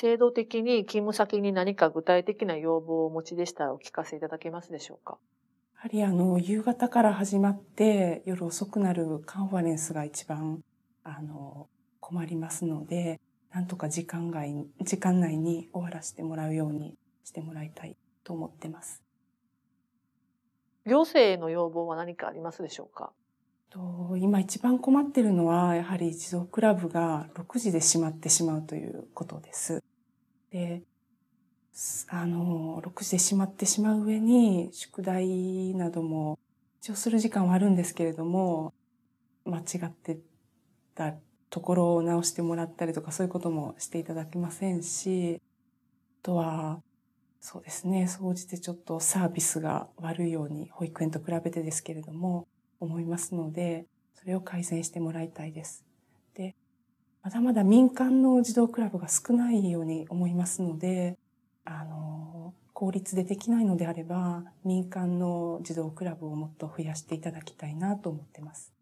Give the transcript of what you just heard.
制度的に勤務先に何か具体的な要望をお持ちでしたらお聞かせいただけますでしょうかやはりあの、夕方から始まって夜遅くなるカンファレンスが一番、あの、困りますので、なんとか時間外、時間内に終わらせてもらうようにしてもらいたいと思ってます。行政への要望は何かありますでしょうかと今一番困ってるのは、やはり児童クラブが6時で閉まってしまうということです。で、あの、6時で閉まってしまう上に、宿題なども一応する時間はあるんですけれども、間違ってたところを直してもらったりとかそういうこともしていただけませんし、あとは、そうですね、総じてちょっとサービスが悪いように、保育園と比べてですけれども、思いますので、それを改善してもらいたいです。で、まだまだ民間の児童クラブが少ないように思いますので、あの、効率でできないのであれば、民間の児童クラブをもっと増やしていただきたいなと思ってます。